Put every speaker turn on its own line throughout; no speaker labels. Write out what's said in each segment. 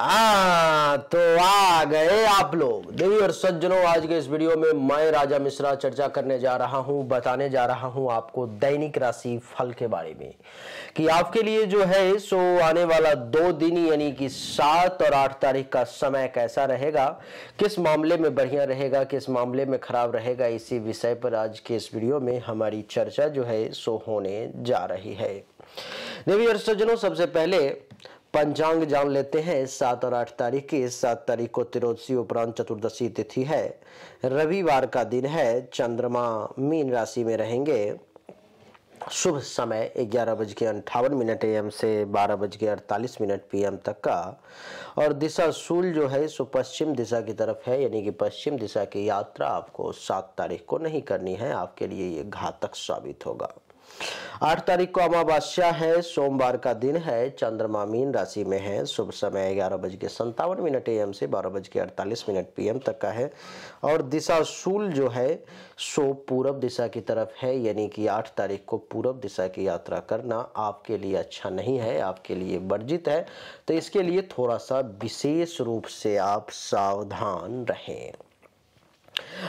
हाँ तो आ गए आप लोग देवी और सज्जनों आज के इस वीडियो में मैं राजा मिश्रा चर्चा करने जा रहा हूं बताने जा रहा हूं आपको दैनिक राशि फल के बारे में कि आपके लिए जो है सो आने वाला दो दिन यानी कि सात और आठ तारीख का समय कैसा रहेगा किस मामले में बढ़िया रहेगा किस मामले में खराब रहेगा इसी विषय पर आज के इस वीडियो में हमारी चर्चा जो है सो होने जा रही है देवी और सज्जनों सबसे पहले पंचांग जान लेते हैं सात और आठ तारीख की सात तारीख को तिरोदशी उपरांत चतुर्दशी तिथि है रविवार का दिन है चंद्रमा मीन राशि में रहेंगे शुभ समय ग्यारह बज के अंठावन मिनट एम से बारह बज के अड़तालीस मिनट एम तक का और दिशा सूल जो है सो पश्चिम दिशा की तरफ है यानी कि पश्चिम दिशा की यात्रा आपको सात तारीख को नहीं करनी है आपके लिए ये घातक साबित होगा आठ तारीख को अमावस्या है सोमवार का दिन है चंद्रमा मीन राशि में है शुभ समय ग्यारह बज के संतावन मिनट एम से बारह बज के अड़तालीस मिनट पीएम तक का है और दिशा शूल जो है सो पूरब दिशा की तरफ है यानी कि आठ तारीख को पूरब दिशा की यात्रा करना आपके लिए अच्छा नहीं है आपके लिए वर्जित है तो इसके लिए थोड़ा सा विशेष रूप से आप सावधान रहें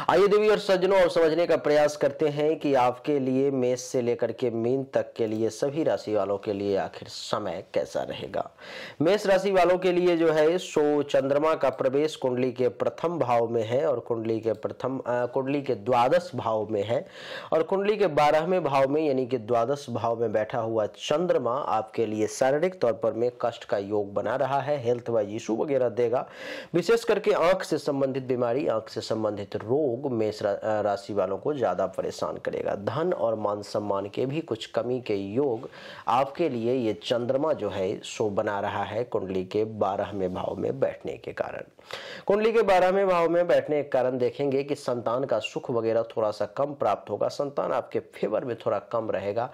आइए देवी और सज्जनों और समझने का प्रयास करते हैं कि आपके लिए मेष से लेकर के मीन तक के लिए सभी राशि वालों के लिए आखिर समय कैसा रहेगा मेष राशि वालों के लिए जो है सो चंद्रमा का प्रवेश कुंडली के प्रथम भाव में है और कुंडली के प्रथम कुंडली के द्वादश भाव में है और कुंडली के बारहवें भाव में यानी कि द्वादश भाव में बैठा हुआ चंद्रमा आपके लिए शारीरिक तौर पर में कष्ट का योग बना रहा है हेल्थ वाइज इशू वगैरह देगा विशेष करके आंख से संबंधित बीमारी आंख से संबंधित रोग मेष राशि वालों को ज़्यादा परेशान करेगा धन और मान सम्मान के भी कुछ कमी के योग आपके लिए ये चंद्रमा जो है सो बना रहा है कुंडली के बारहवें भाव में बैठने के कारण कुंडली के बारहवें भाव में बैठने के कारण देखेंगे कि संतान का सुख वगैरह थोड़ा सा कम प्राप्त होगा संतान आपके फेवर में थोड़ा कम रहेगा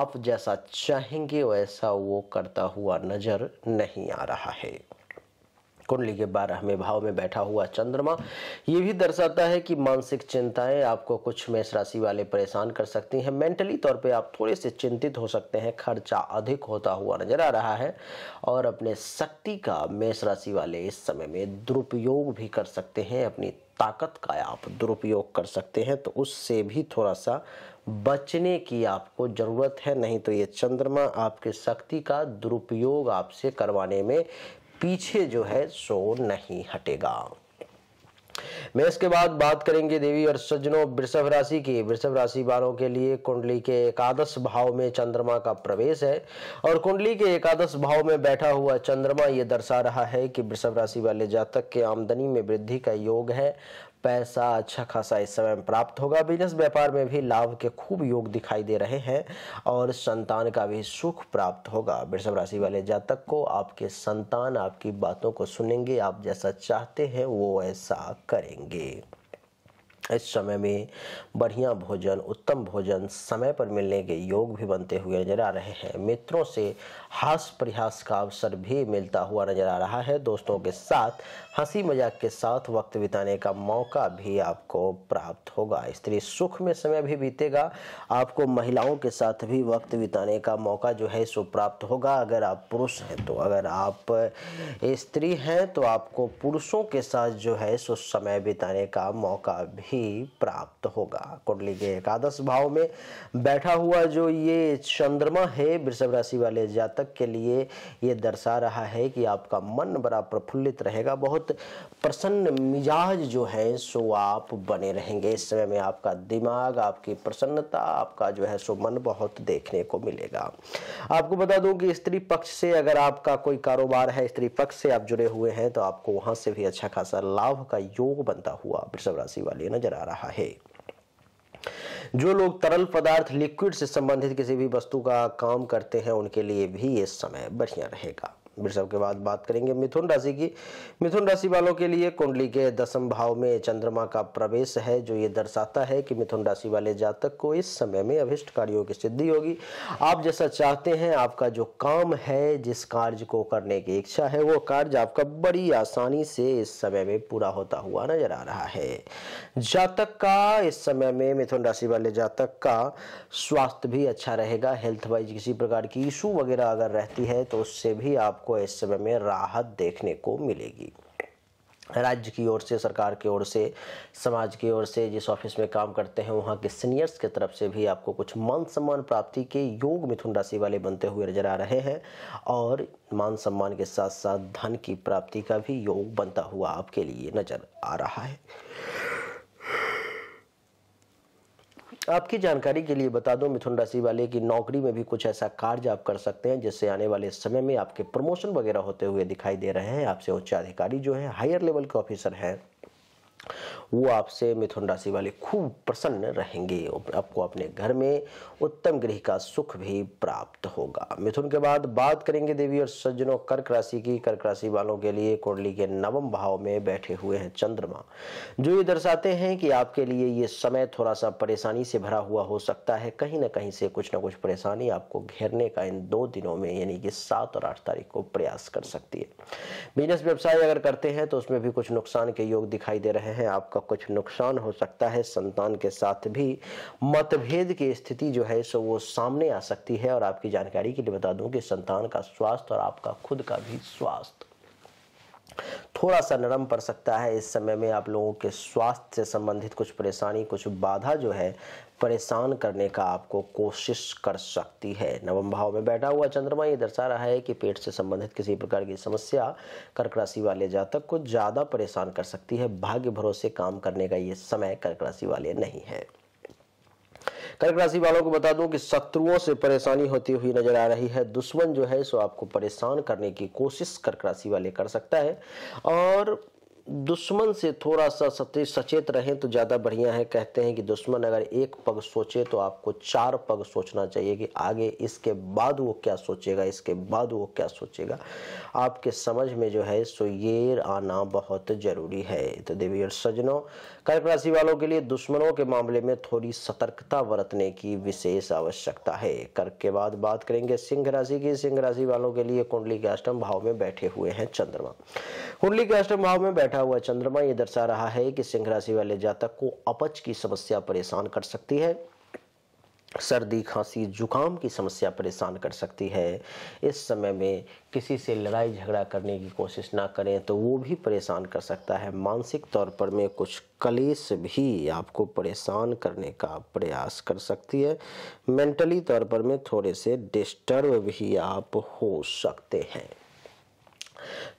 आप जैसा चाहेंगे वैसा वो करता हुआ नजर नहीं आ रहा है कुंडली के बारहवें भाव में बैठा हुआ चंद्रमा ये भी दर्शाता है कि मानसिक चिंताएं आपको कुछ मेष राशि वाले परेशान कर सकती हैं मेंटली तौर पे आप थोड़े से चिंतित हो सकते हैं खर्चा अधिक होता हुआ नजर आ रहा है और अपने शक्ति का मेष राशि वाले इस समय में दुरुपयोग भी कर सकते हैं अपनी ताकत का आप दुरुपयोग कर सकते हैं तो उससे भी थोड़ा सा बचने की आपको ज़रूरत है नहीं तो ये चंद्रमा आपके शक्ति का दुरुपयोग आपसे करवाने में पीछे जो है सो नहीं हटेगा मैं इसके बाद बात करेंगे देवी और सज्जनों वृषभ राशि की वृषभ राशि वालों के लिए कुंडली के एकादश भाव में चंद्रमा का प्रवेश है और कुंडली के एकादश भाव में बैठा हुआ चंद्रमा ये दर्शा रहा है कि वृषभ राशि वाले जातक के आमदनी में वृद्धि का योग है पैसा अच्छा खासा इस समय प्राप्त होगा बिजनेस व्यापार में भी लाभ के खूब योग दिखाई दे रहे हैं और संतान का भी सुख प्राप्त होगा वृषभ राशि वाले जातक को आपके संतान आपकी बातों को सुनेंगे आप जैसा चाहते हैं वो ऐसा करेंगे इस समय में बढ़िया भोजन उत्तम भोजन समय पर मिलने के योग भी बनते हुए नजर आ रहे हैं मित्रों से हास प्रयास का अवसर भी मिलता हुआ नजर आ रहा है दोस्तों के साथ हंसी मजाक के साथ वक्त बिताने का मौका भी आपको प्राप्त होगा स्त्री सुख में समय भी बीतेगा आपको महिलाओं के साथ भी वक्त बिताने का मौका जो है सो प्राप्त होगा अगर आप पुरुष हैं तो अगर आप स्त्री हैं तो आपको पुरुषों के साथ जो है सो समय बिताने का मौका भी ही प्राप्त होगा कुंडली के एकादश भाव में बैठा हुआ जो ये चंद्रमा है वृषभ राशि वाले जातक के लिए ये दर्शा रहा है कि आपका मन बड़ा प्रफुल्लित रहेगा बहुत प्रसन्न मिजाज जो है सो आप बने रहेंगे इस समय में आपका दिमाग आपकी प्रसन्नता आपका जो है सो मन बहुत देखने को मिलेगा आपको बता दूं कि स्त्री पक्ष से अगर आपका कोई कारोबार है स्त्री पक्ष से आप जुड़े हुए हैं तो आपको वहां से भी अच्छा खासा लाभ का योग बनता हुआ वृषभ राशि वाले नजर नजर आ रहा है जो लोग तरल पदार्थ लिक्विड से संबंधित किसी भी वस्तु का काम करते हैं उनके लिए भी ये समय बढ़िया रहेगा वृषभ के बाद बात करेंगे मिथुन राशि की मिथुन राशि वालों के लिए कुंडली के दसम भाव में चंद्रमा का प्रवेश है जो ये दर्शाता है कि मिथुन राशि वाले जातक को इस समय में अभिष्ट कार्यों की सिद्धि होगी आप जैसा चाहते हैं आपका जो काम है जिस कार्य को करने की इच्छा है वो कार्य आपका बड़ी आसानी से इस समय में पूरा होता हुआ नजर आ रहा है जातक का इस समय में मिथुन राशि वाले जातक का स्वास्थ्य भी अच्छा रहेगा हेल्थ वाइज किसी प्रकार की इशू वगैरह अगर रहती है तो उससे भी आप आपको इस समय में राहत देखने को मिलेगी राज्य की ओर से सरकार की ओर से समाज की ओर से जिस ऑफिस में काम करते हैं वहाँ के सीनियर्स की तरफ से भी आपको कुछ मान सम्मान प्राप्ति के योग मिथुन राशि वाले बनते हुए नजर आ रहे हैं और मान सम्मान के साथ साथ धन की प्राप्ति का भी योग बनता हुआ आपके लिए नजर आ रहा है आपकी जानकारी के लिए बता दूं मिथुन राशि वाले की नौकरी में भी कुछ ऐसा कार्य आप कर सकते हैं जिससे आने वाले समय में आपके प्रमोशन वगैरह होते हुए दिखाई दे रहे हैं आपसे उच्चाधिकारी जो है हायर लेवल के ऑफिसर हैं वो आपसे मिथुन राशि वाले खूब प्रसन्न रहेंगे आपको अपने घर में उत्तम गृह का सुख भी प्राप्त होगा मिथुन के बाद बात करेंगे देवी और सज्जनों कर्क राशि की कर्क राशि वालों के लिए कुंडली के नवम भाव में बैठे हुए हैं चंद्रमा जो ये दर्शाते हैं कि आपके लिए ये समय थोड़ा सा परेशानी से भरा हुआ हो सकता है कहीं ना कहीं से कुछ ना कुछ परेशानी आपको घेरने का इन दो दिनों में यानी कि सात और आठ तारीख को प्रयास कर सकती है बिजनेस व्यवसाय अगर करते हैं तो उसमें भी कुछ नुकसान के योग दिखाई दे रहे हैं आपका आपका कुछ नुकसान हो सकता है संतान के साथ भी मतभेद की स्थिति जो है सो वो सामने आ सकती है और आपकी जानकारी के लिए बता दूं कि संतान का स्वास्थ्य और आपका खुद का भी स्वास्थ्य थोड़ा सा नरम पड़ सकता है इस समय में आप लोगों के स्वास्थ्य से संबंधित कुछ परेशानी कुछ बाधा जो है परेशान करने का आपको कोशिश कर सकती है नवम भाव में बैठा हुआ चंद्रमा ये दर्शा रहा है कि पेट से संबंधित किसी प्रकार की समस्या कर्क राशि वाले जातक को ज़्यादा परेशान कर सकती है भाग्य भरोसे काम करने का ये समय कर्क राशि वाले नहीं है कर्क राशि वालों को बता दूं कि शत्रुओं से परेशानी होती हुई नजर आ रही है दुश्मन जो है सो आपको परेशान करने की कोशिश कर्क राशि वाले कर सकता है और दुश्मन से थोड़ा सा सत्य सचेत रहें तो ज़्यादा बढ़िया है कहते हैं कि दुश्मन अगर एक पग सोचे तो आपको चार पग सोचना चाहिए कि आगे इसके बाद वो क्या सोचेगा इसके बाद वो क्या सोचेगा आपके समझ में जो है सो ये आना बहुत ज़रूरी है तो देवी और सजनों कर्क राशि वालों के लिए दुश्मनों के मामले में थोड़ी सतर्कता बरतने की विशेष आवश्यकता है कर्क के बाद बात करेंगे सिंह राशि की सिंह राशि वालों के लिए कुंडली के अष्टम भाव में बैठे हुए हैं चंद्रमा कुंडली के अष्टम भाव में बैठे बैठा हुआ चंद्रमा ये दर्शा रहा है कि सिंह राशि वाले जातक को अपच की समस्या परेशान कर सकती है सर्दी खांसी जुकाम की समस्या परेशान कर सकती है इस समय में किसी से लड़ाई झगड़ा करने की कोशिश ना करें तो वो भी परेशान कर सकता है मानसिक तौर पर में कुछ कलेस भी आपको परेशान करने का प्रयास कर सकती है मेंटली तौर पर में थोड़े से डिस्टर्ब भी आप हो सकते हैं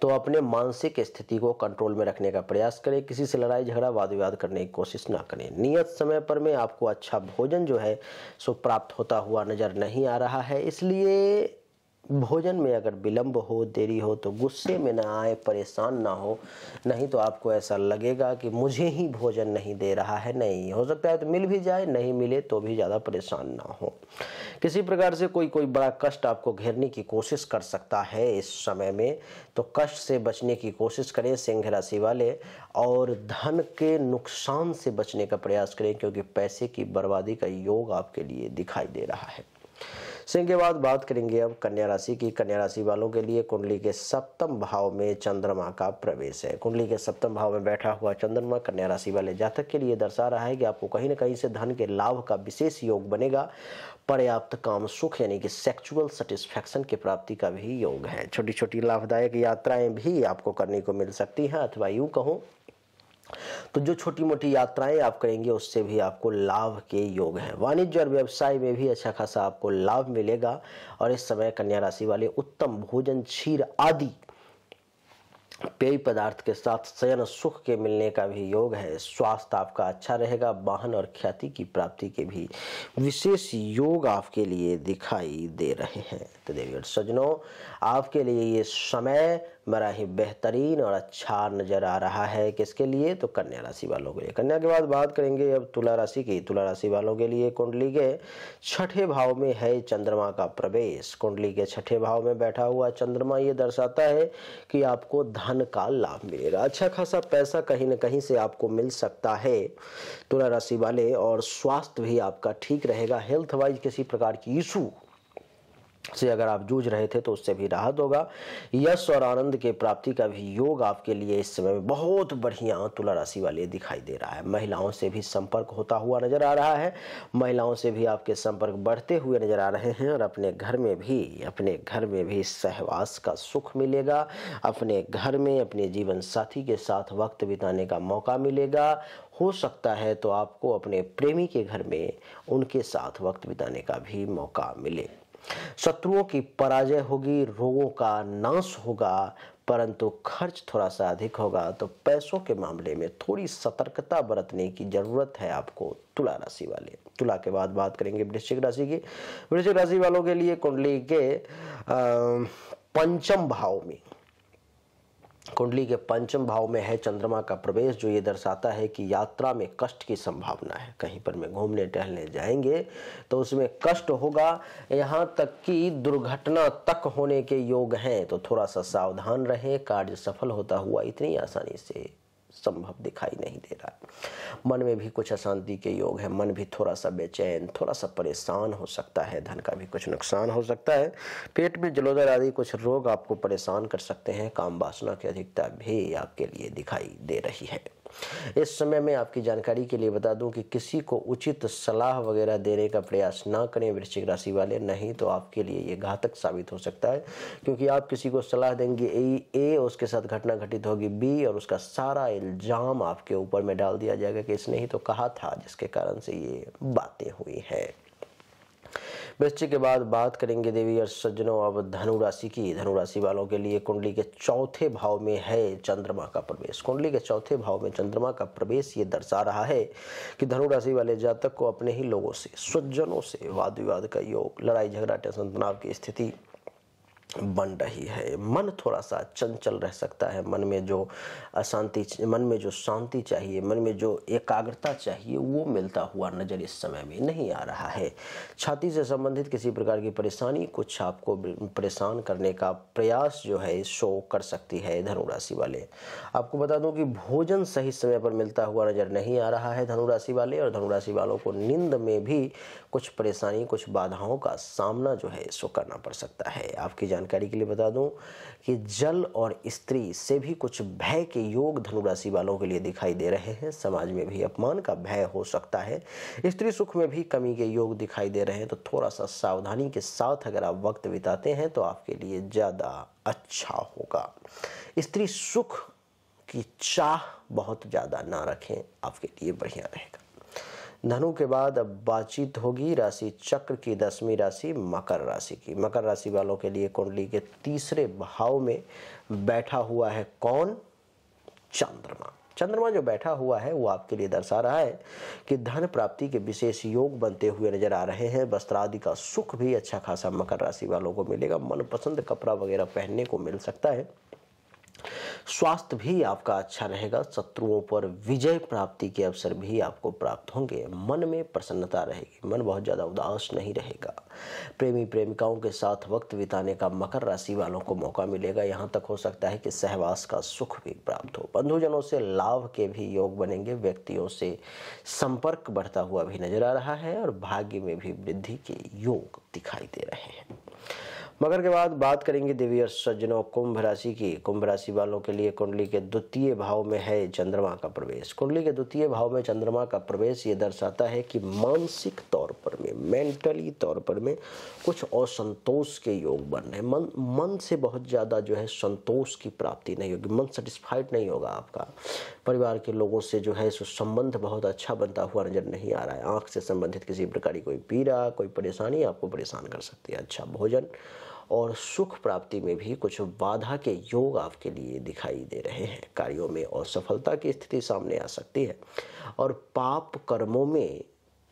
तो अपने मानसिक स्थिति को कंट्रोल में रखने का प्रयास करें किसी से लड़ाई झगड़ा वाद विवाद करने की कोशिश ना करें नियत समय पर में आपको अच्छा भोजन जो है सो प्राप्त होता हुआ नज़र नहीं आ रहा है इसलिए भोजन में अगर विलम्ब हो देरी हो तो गुस्से में ना आए परेशान ना हो नहीं तो आपको ऐसा लगेगा कि मुझे ही भोजन नहीं दे रहा है नहीं हो सकता है तो मिल भी जाए नहीं मिले तो भी ज़्यादा परेशान ना हो किसी प्रकार से कोई कोई बड़ा कष्ट आपको घेरने की कोशिश कर सकता है इस समय में तो कष्ट से बचने की कोशिश करें सिंह राशि वाले और धन के नुकसान से बचने का प्रयास करें क्योंकि पैसे की बर्बादी का योग आपके लिए दिखाई दे रहा है सिंह के बाद बात करेंगे अब कन्या राशि की कन्या राशि वालों के लिए कुंडली के सप्तम भाव में चंद्रमा का प्रवेश है कुंडली के सप्तम भाव में बैठा हुआ चंद्रमा कन्या राशि वाले जातक के लिए दर्शा रहा है कि आपको कहीं ना कहीं से धन के लाभ का विशेष योग बनेगा पर्याप्त काम सुख यानी कि सेक्चुअल सेटिस्फैक्शन की प्राप्ति का भी योग है छोटी छोटी लाभदायक यात्राएं भी आपको करने को मिल सकती हैं अथवा यूं कहूँ तो जो छोटी मोटी यात्राएं आप करेंगे उससे भी आपको लाभ के योग हैं वाणिज्य और व्यवसाय में भी अच्छा खासा आपको लाभ मिलेगा और इस समय कन्या राशि वाले उत्तम भोजन क्षीर आदि पेय पदार्थ के साथ शयन सुख के मिलने का भी योग है स्वास्थ्य आपका अच्छा रहेगा वाहन और ख्याति की प्राप्ति के भी विशेष योग आपके लिए दिखाई दे रहे हैं तो देवीगढ़ सजनों आपके लिए ये समय बड़ा ही बेहतरीन और अच्छा नज़र आ रहा है किसके लिए तो कन्या राशि वालों के लिए कन्या के बाद बात करेंगे अब तुला राशि की तुला राशि वालों के लिए कुंडली के छठे भाव में है चंद्रमा का प्रवेश कुंडली के छठे भाव में बैठा हुआ चंद्रमा ये दर्शाता है कि आपको धन का लाभ मिलेगा अच्छा खासा पैसा कहीं ना कहीं से आपको मिल सकता है तुला राशि वाले और स्वास्थ्य भी आपका ठीक रहेगा हेल्थ वाइज किसी प्रकार की इशू से अगर आप जूझ रहे थे तो उससे भी राहत होगा यश और आनंद के प्राप्ति का भी योग आपके लिए इस समय में बहुत बढ़िया तुला राशि वाले दिखाई दे रहा है महिलाओं से भी संपर्क होता हुआ नजर आ रहा है महिलाओं से भी आपके संपर्क बढ़ते हुए नजर आ रहे हैं और अपने घर में भी अपने घर में भी सहवास का सुख मिलेगा अपने घर में अपने जीवन साथी के साथ वक्त बिताने का मौका मिलेगा हो सकता है तो आपको अपने प्रेमी के घर में उनके साथ वक्त बिताने का भी मौका मिले शत्रुओं की पराजय होगी रोगों का नाश होगा परंतु खर्च थोड़ा सा अधिक होगा तो पैसों के मामले में थोड़ी सतर्कता बरतने की जरूरत है आपको तुला राशि वाले तुला के बाद बात करेंगे वृश्चिक राशि की वृश्चिक राशि वालों के लिए कुंडली के पंचम भाव में कुंडली के पंचम भाव में है चंद्रमा का प्रवेश जो ये दर्शाता है कि यात्रा में कष्ट की संभावना है कहीं पर में घूमने टहलने जाएंगे तो उसमें कष्ट होगा यहाँ तक कि दुर्घटना तक होने के योग हैं तो थोड़ा सा सावधान रहें कार्य सफल होता हुआ इतनी आसानी से संभव दिखाई नहीं दे रहा है मन में भी कुछ अशांति के योग है मन भी थोड़ा सा बेचैन थोड़ा सा परेशान हो सकता है धन का भी कुछ नुकसान हो सकता है पेट में जलोदर आदि कुछ रोग आपको परेशान कर सकते हैं काम वासना की अधिकता भी आपके लिए दिखाई दे रही है इस समय में आपकी जानकारी के लिए बता दूं कि किसी को उचित सलाह वगैरह देने का प्रयास ना करें वृश्चिक राशि वाले नहीं तो आपके लिए ये घातक साबित हो सकता है क्योंकि आप किसी को सलाह देंगे ए ए उसके साथ घटना घटित होगी बी और उसका सारा इल्ज़ाम आपके ऊपर में डाल दिया जाएगा कि इसने ही तो कहा था जिसके कारण से ये बातें हुई हैं वृश्चिक के बाद बात करेंगे देवी और सज्जनों अब धनुराशि की धनुराशि वालों के लिए कुंडली के चौथे भाव में है चंद्रमा का प्रवेश कुंडली के चौथे भाव में चंद्रमा का प्रवेश ये दर्शा रहा है कि धनुराशि वाले जातक को अपने ही लोगों से सज्जनों से वाद विवाद का योग लड़ाई झगड़ा टेंशन तनाव की स्थिति बन रही है मन थोड़ा सा चंचल रह सकता है मन में जो अशांति मन में जो शांति चाहिए मन में जो एकाग्रता चाहिए वो मिलता हुआ नज़र इस समय में नहीं आ रहा है छाती से संबंधित किसी प्रकार की परेशानी कुछ आपको परेशान करने का प्रयास जो है शो कर सकती है धनुराशि वाले आपको बता दूं कि भोजन सही समय पर मिलता हुआ नज़र नहीं आ रहा है धनुराशि वाले और धनुराशि वालों को नींद में भी कुछ परेशानी कुछ बाधाओं का सामना जो है शो करना पड़ सकता है आपकी जानकारी के लिए बता दूं कि जल और स्त्री से भी कुछ भय के योग धनुराशि वालों के लिए दिखाई दे रहे हैं समाज में भी अपमान का भय हो सकता है स्त्री सुख में भी कमी के योग दिखाई दे रहे हैं तो थोड़ा सा सावधानी के साथ अगर आप वक्त बिताते हैं तो आपके लिए ज़्यादा अच्छा होगा स्त्री सुख की चाह बहुत ज़्यादा ना रखें आपके लिए बढ़िया रहेगा धनु के बाद अब बातचीत होगी राशि चक्र की दसवीं राशि मकर राशि की मकर राशि वालों के लिए कुंडली के तीसरे भाव में बैठा हुआ है कौन चंद्रमा चंद्रमा जो बैठा हुआ है वो आपके लिए दर्शा रहा है कि धन प्राप्ति के विशेष योग बनते हुए नजर आ रहे हैं वस्त्र आदि का सुख भी अच्छा खासा मकर राशि वालों को मिलेगा मनपसंद कपड़ा वगैरह पहनने को मिल सकता है स्वास्थ्य भी आपका अच्छा रहेगा शत्रुओं पर विजय प्राप्ति के अवसर भी आपको प्राप्त होंगे मन में प्रसन्नता रहेगी मन बहुत ज़्यादा उदास नहीं रहेगा प्रेमी प्रेमिकाओं के साथ वक्त बिताने का मकर राशि वालों को मौका मिलेगा यहाँ तक हो सकता है कि सहवास का सुख भी प्राप्त हो बंधुजनों से लाभ के भी योग बनेंगे व्यक्तियों से संपर्क बढ़ता हुआ भी नजर आ रहा है और भाग्य में भी वृद्धि के योग दिखाई दे रहे हैं मकर के बाद बात करेंगे दिव्य सज्जनों कुंभ राशि की कुंभ राशि वालों के लिए कुंडली के द्वितीय भाव में है चंद्रमा का प्रवेश कुंडली के द्वितीय भाव में चंद्रमा का प्रवेश ये दर्शाता है कि मानसिक तौर पर में मेंटली तौर पर में कुछ असंतोष के योग बन रहे मन मन से बहुत ज़्यादा जो है संतोष की प्राप्ति नहीं होगी मन सेटिस्फाइड नहीं होगा आपका परिवार के लोगों से जो है सो संबंध बहुत अच्छा बनता हुआ नज़र नहीं आ रहा है आँख से संबंधित किसी प्रकार की कोई पीड़ा कोई परेशानी आपको परेशान कर सकती है अच्छा भोजन और सुख प्राप्ति में भी कुछ बाधा के योग आपके लिए दिखाई दे रहे हैं कार्यों में और सफलता की स्थिति सामने आ सकती है और पाप कर्मों में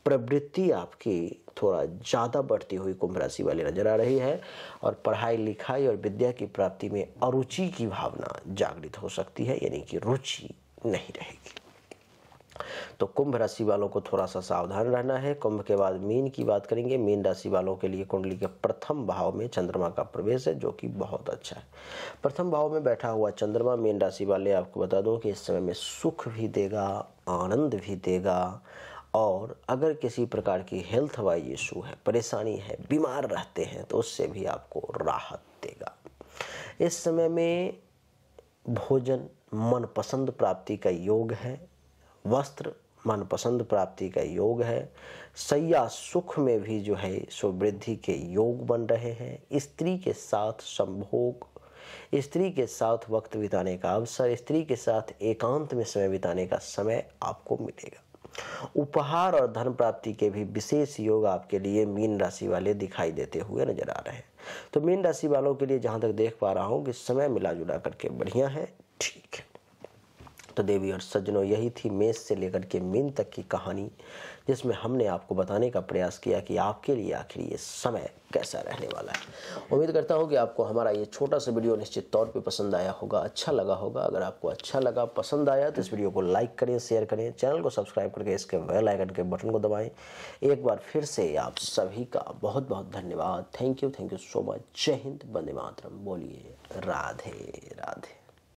प्रवृत्ति आपकी थोड़ा ज़्यादा बढ़ती हुई कुंभ राशि वाली नजर आ रही है और पढ़ाई लिखाई और विद्या की प्राप्ति में अरुचि की भावना जागृत हो सकती है यानी कि रुचि नहीं रहेगी तो कुंभ राशि वालों को थोड़ा सा सावधान रहना है कुंभ के बाद मीन की बात करेंगे मीन राशि वालों के लिए कुंडली के प्रथम भाव में चंद्रमा का प्रवेश है जो कि बहुत अच्छा है प्रथम भाव में बैठा हुआ चंद्रमा मीन राशि वाले आपको बता दूं कि इस समय में सुख भी देगा आनंद भी देगा और अगर किसी प्रकार की हेल्थ वाइज इशू है परेशानी है बीमार रहते हैं तो उससे भी आपको राहत देगा इस समय में भोजन मनपसंद प्राप्ति का योग है वस्त्र मनपसंद प्राप्ति का योग है सैया सुख में भी जो है सो वृद्धि के योग बन रहे हैं स्त्री के साथ संभोग स्त्री के साथ वक्त बिताने का अवसर स्त्री के साथ एकांत में समय बिताने का समय आपको मिलेगा उपहार और धन प्राप्ति के भी विशेष योग आपके लिए मीन राशि वाले दिखाई देते हुए नजर आ रहे हैं तो मीन राशि वालों के लिए जहां तक देख पा रहा हूं कि समय मिला जुला करके बढ़िया है तो देवी और सज्जनों यही थी मेष से लेकर के मीन तक की कहानी जिसमें हमने आपको बताने का प्रयास किया कि आपके लिए आखिर ये समय कैसा रहने वाला है उम्मीद करता हूँ कि आपको हमारा ये छोटा सा वीडियो निश्चित तौर पे पसंद आया होगा अच्छा लगा होगा अगर आपको अच्छा लगा पसंद आया तो इस वीडियो को लाइक करें शेयर करें चैनल को सब्सक्राइब करके इसके वेल आइकन के बटन को दबाएँ एक बार फिर से आप सभी का बहुत बहुत धन्यवाद thank you thank you so much जय हिंद बंदे मातरम बोलिए राधे राधे